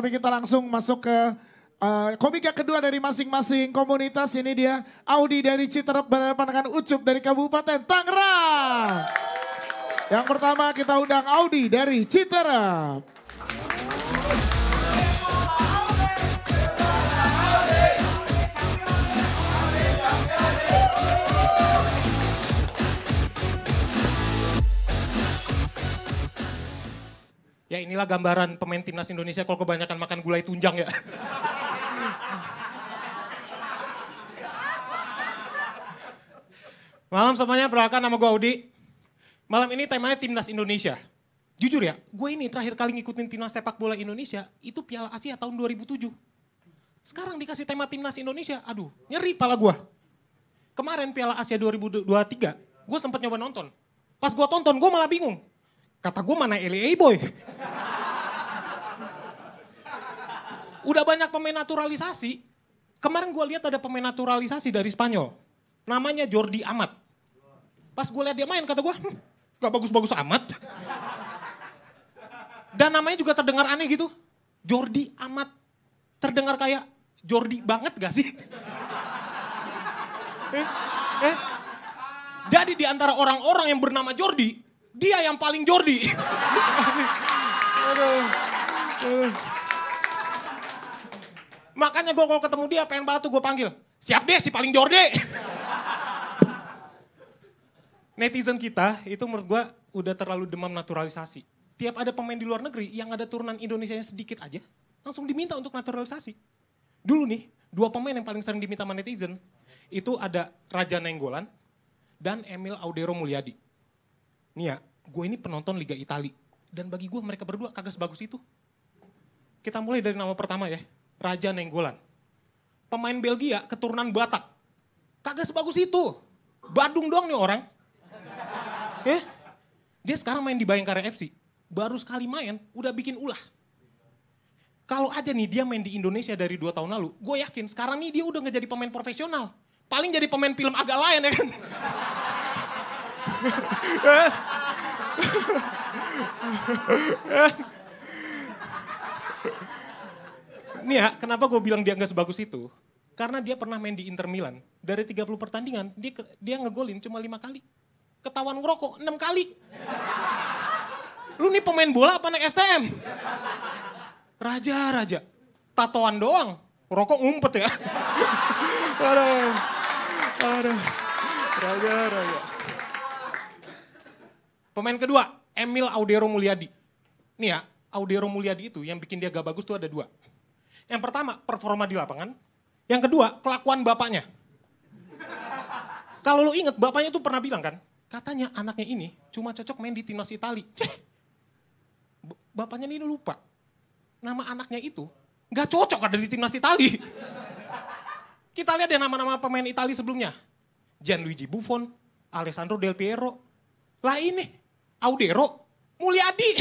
tapi kita langsung masuk ke uh, eh, komika kedua dari masing-masing komunitas. Ini dia Audi dari Citerep berhadapan dengan Ucup dari Kabupaten Tangerang. Yang pertama kita undang Audi dari Citerep. Ya inilah gambaran pemain timnas Indonesia kalau kebanyakan makan gulai tunjang ya. Malam semuanya perkenalkan nama gue Audi. Malam ini temanya timnas Indonesia. Jujur ya, gue ini terakhir kali ngikutin timnas sepak bola Indonesia itu Piala Asia tahun 2007. Sekarang dikasih tema timnas Indonesia, aduh nyeri pala gue. Kemarin Piala Asia 2023, gue sempat nyoba nonton. Pas gue tonton, gue malah bingung Kata gue mana LA boy. Udah banyak pemain naturalisasi. Kemarin gue lihat ada pemain naturalisasi dari Spanyol. Namanya Jordi Amat. Pas gue lihat dia main kata gue, hm, gak bagus-bagus amat. Dan namanya juga terdengar aneh gitu. Jordi Amat. Terdengar kayak Jordi banget gak sih? eh, eh. Jadi di antara orang-orang yang bernama Jordi, dia yang paling Jordi. Makanya gue kalau ketemu dia pengen banget tuh gue panggil. Siap deh si paling Jordi. Netizen kita itu menurut gue udah terlalu demam naturalisasi. Tiap ada pemain di luar negeri yang ada turunan Indonesia nya sedikit aja, langsung diminta untuk naturalisasi. Dulu nih, dua pemain yang paling sering diminta sama netizen, itu ada Raja Nenggolan dan Emil Audero Mulyadi Nih ya, gue ini penonton Liga Itali. Dan bagi gue mereka berdua kagak sebagus itu. Kita mulai dari nama pertama ya, Raja Nenggolan. Pemain Belgia keturunan Batak. Kagak sebagus itu. Badung doang nih orang. Eh, dia sekarang main di Bayangkara FC. Baru sekali main, udah bikin ulah. Kalau aja nih dia main di Indonesia dari dua tahun lalu, gue yakin sekarang nih dia udah ngejadi jadi pemain profesional. Paling jadi pemain film agak lain ya kan. Nih ya, kenapa gue bilang dia nggak sebagus itu? Karena dia pernah main di Inter Milan. Dari 30 pertandingan, dia dia ngegolin cuma lima kali. Ketahuan ngerokok enam kali. Lu nih pemain bola apa naik STM? Raja, raja. Tatoan doang. Rokok ngumpet ya. aduh. Aduh. Raja, raja. Pemain kedua, Emil Audero Mulyadi. Ini ya, Audero Mulyadi itu yang bikin dia gak bagus tuh ada dua. Yang pertama, performa di lapangan. Yang kedua, kelakuan bapaknya. Kalau lo inget, bapaknya tuh pernah bilang kan, katanya anaknya ini cuma cocok main di timnas Itali. Bapaknya ini lupa. Nama anaknya itu gak cocok ada di timnas Itali. Kita lihat ya nama-nama pemain Itali sebelumnya. Gianluigi Buffon, Alessandro Del Piero. Lah ini, Audero Mulyadi.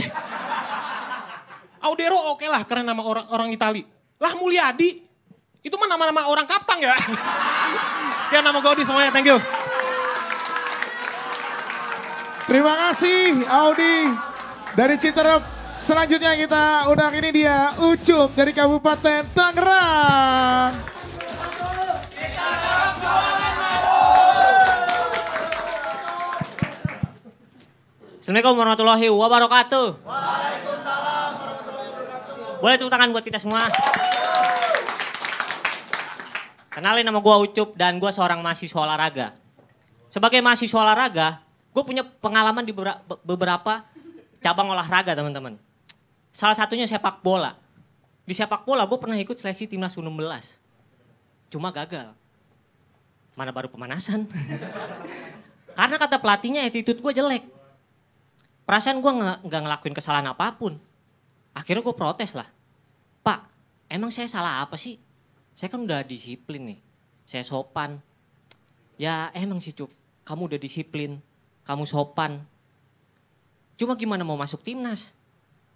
Audero oke okay lah karena nama orang orang Itali. Lah Mulyadi itu mah nama-nama orang Kaptang ya. Sekian nama Gaudi semuanya, thank you. Terima kasih Audi dari Citerep. Selanjutnya kita undang ini dia Ucup dari Kabupaten Tangerang. Assalamualaikum warahmatullahi wabarakatuh. Waalaikumsalam warahmatullahi wabarakatuh. Boleh tepuk tangan buat kita semua. Kenalin nama gue Ucup dan gue seorang mahasiswa olahraga. Sebagai mahasiswa olahraga, gue punya pengalaman di beberapa cabang olahraga teman-teman. Salah satunya sepak bola. Di sepak bola gue pernah ikut seleksi timnas U16. Cuma gagal. Mana baru pemanasan. Karena kata pelatihnya attitude gue jelek. Perasaan gue nggak ngelakuin kesalahan apapun. Akhirnya gue protes lah. Pak, emang saya salah apa sih? Saya kan udah disiplin nih. Saya sopan. Ya emang sih Cuk, kamu udah disiplin. Kamu sopan. Cuma gimana mau masuk timnas?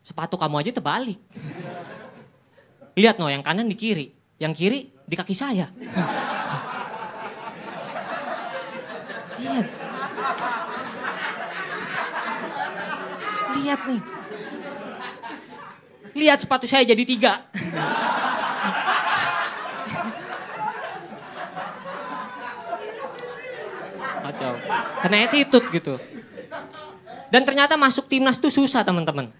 Sepatu kamu aja terbalik. Lihat no, yang kanan di kiri. Yang kiri di kaki saya. Iya. lihat nih. Lihat sepatu saya jadi tiga. Kacau. Kena attitude gitu. Dan ternyata masuk timnas tuh susah teman-teman.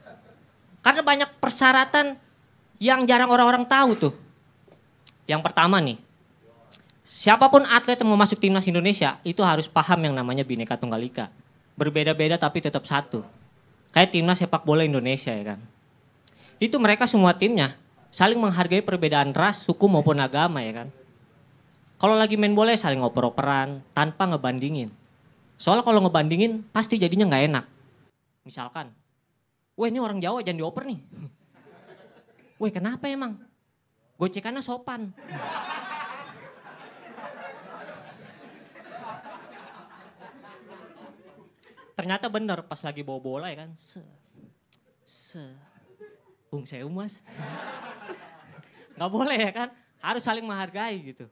Karena banyak persyaratan yang jarang orang-orang tahu tuh. Yang pertama nih, siapapun atlet yang mau masuk timnas Indonesia itu harus paham yang namanya Bhinneka Tunggal Ika. Berbeda-beda tapi tetap satu kayak timnas sepak bola Indonesia ya kan. Itu mereka semua timnya saling menghargai perbedaan ras, suku maupun agama ya kan. Kalau lagi main bola ya saling ngoper-operan tanpa ngebandingin. Soalnya kalau ngebandingin pasti jadinya nggak enak. Misalkan, weh ini orang Jawa jangan dioper nih. Weh kenapa emang? Gocekannya sopan. ternyata bener pas lagi bawa bola ya kan se se Bung saya umas. nggak boleh ya kan harus saling menghargai gitu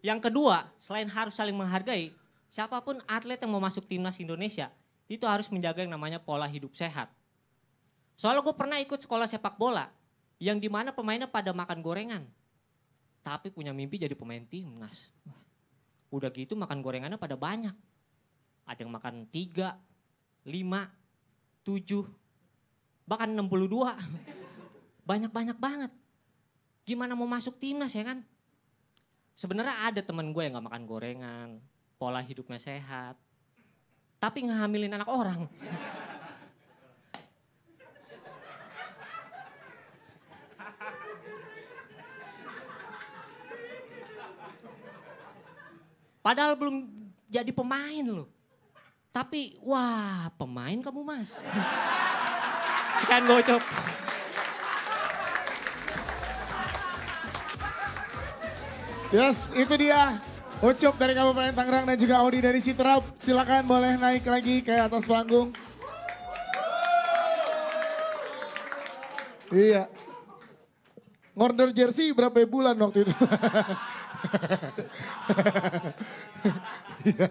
yang kedua selain harus saling menghargai siapapun atlet yang mau masuk timnas Indonesia itu harus menjaga yang namanya pola hidup sehat soalnya gue pernah ikut sekolah sepak bola yang dimana pemainnya pada makan gorengan tapi punya mimpi jadi pemain timnas udah gitu makan gorengannya pada banyak ada yang makan tiga, lima, tujuh, bahkan enam puluh dua, Banyak-banyak banget. Gimana mau masuk timnas ya kan? Sebenarnya ada teman gue yang gak makan gorengan, pola hidupnya sehat, tapi ngehamilin anak orang. Padahal belum jadi pemain loh. Tapi wah pemain kamu mas. kan gocop. Yes, itu dia. Ucup dari Kabupaten Tangerang dan juga Audi dari Citra Silakan boleh naik lagi ke atas panggung. Iya. Order jersey berapa bulan waktu itu? Iya.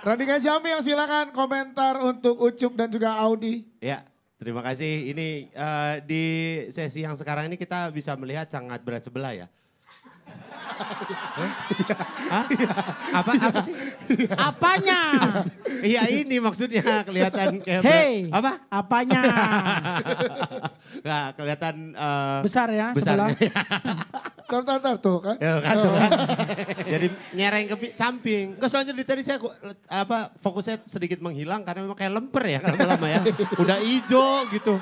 Radika Jamil silakan komentar untuk Ucup dan juga Audi. Ya, terima kasih. Ini uh, di sesi yang sekarang ini kita bisa melihat sangat berat sebelah ya. Hah? Iya. Apa, apa sih? Iya. Apanya? Iya ini maksudnya kelihatan kayak hey, apa? Apanya? nah, kelihatan uh, besar ya besar. sebelah. tar tar tar tuh kan. Ya, kan, tuh, oh. kan. Jadi nyereng ke samping. Ke soalnya dari tadi saya apa fokusnya sedikit menghilang karena memang kayak lemper ya lama-lama ya. Udah hijau gitu.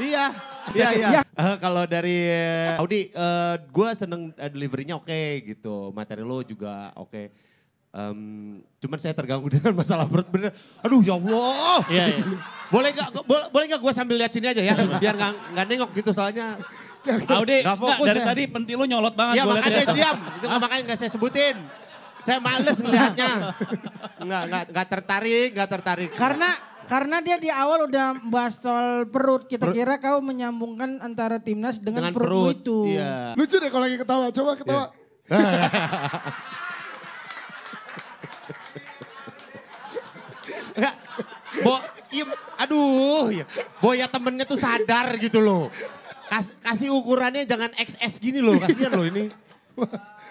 iya. Iya iya. iya. Eh, kalau dari eh, Audi, uh, eh, gue seneng deliverynya oke okay, gitu, materi lo juga oke. Okay. Um, cuman saya terganggu dengan masalah perut bener. Aduh ya Allah. Iya, iya. boleh gak, boleh, boleh gak gue sambil lihat sini aja ya, biar gak, gak nengok gitu soalnya. Audi, gak fokus enggak, dari ya. tadi penti lo nyolot banget. Iya makanya ya. diam, itu makanya gak saya sebutin. Saya males ngeliatnya. Enggak, enggak, enggak tertarik, enggak tertarik. Karena karena dia di awal udah bahas soal perut, kita perut. kira kau menyambungkan antara timnas dengan, dengan perut, perut itu. Iya. Lucu deh kalau lagi ketawa, coba ketawa. Yeah. Enggak, Bo, iya, aduh, iya. Boya temennya tuh sadar gitu loh. Kas, kasih ukurannya jangan XS gini loh, kasihan loh ini.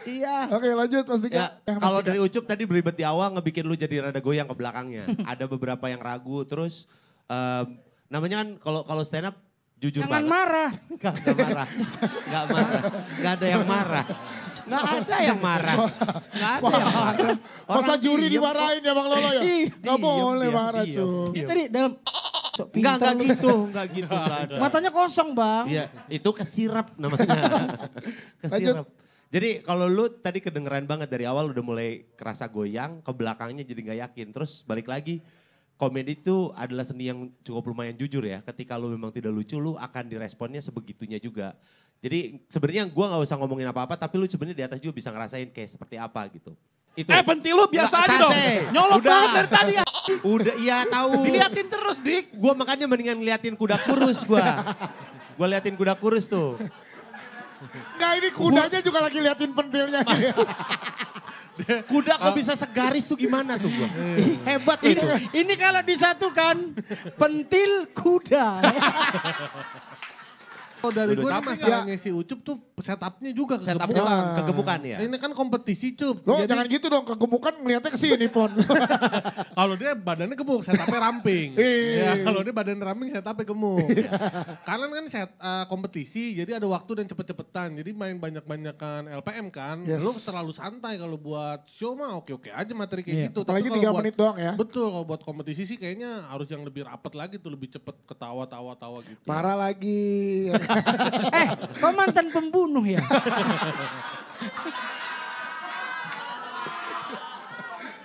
Iya. Oke lanjut Mas Dika. Ya, ya, kalau dari Ucup tadi beribet di awal ngebikin lu jadi rada goyang ke belakangnya. Ada beberapa yang ragu terus um, namanya kan kalau kalau stand up jujur Jangan banget. marah. Enggak, marah. Enggak marah. Enggak ada yang marah. Enggak ada yang marah. Enggak ada yang marah. Masa juri dimarahin ya Bang Lolo ya? Enggak iya, boleh marah cuy. Itu tadi dalam Enggak, enggak gitu, enggak gitu. ada. Matanya kosong bang. Iya, itu kesirap namanya. kesirap. Jadi kalau lu tadi kedengeran banget dari awal udah mulai kerasa goyang, ke belakangnya jadi nggak yakin. Terus balik lagi, komedi itu adalah seni yang cukup lumayan jujur ya. Ketika lu memang tidak lucu, lu akan diresponnya sebegitunya juga. Jadi sebenarnya gua nggak usah ngomongin apa-apa, tapi lu sebenarnya di atas juga bisa ngerasain kayak seperti apa gitu. Itu. Eh penting lu biasa aja dong. Nyolok Udah. banget dari tadi ya. Udah iya tahu. Diliatin terus Dik. gua makanya mendingan ngeliatin kuda kurus gua gua liatin kuda kurus tuh. Enggak ini kudanya juga lagi liatin pentilnya. Kuda kok bisa segaris tuh gimana tuh gua? Iya. Hebat ini, itu. Ini kalau disatukan pentil kuda. Oh dari gue masalahnya ya. si Ucup tuh setupnya juga kegemukan. Setupnya ah. kegemukan ya. Ini kan kompetisi Cup. Lo jadi... jangan gitu dong kegemukan melihatnya ke sini Pon. kalau dia badannya gemuk, setupnya ramping. Iya. ya, kalau dia badan ramping, setupnya gemuk. ya. Karena kan set, uh, kompetisi jadi ada waktu dan cepet-cepetan. Jadi main banyak-banyakan LPM kan. Yes. Lo terlalu santai kalau buat show mah oke-oke aja materi kayak yeah. gitu. Apalagi Tapi 3 buat, menit doang ya. Betul kalau buat kompetisi sih kayaknya harus yang lebih rapet lagi tuh lebih cepet ketawa-tawa-tawa gitu. Marah lagi. eh, kau mantan pembunuh ya?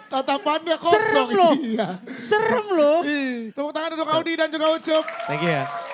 Tatapannya kosong. Serem loh. Iya. Serem loh. Tepuk tangan untuk Audi dan juga Ucup. Thank you ya.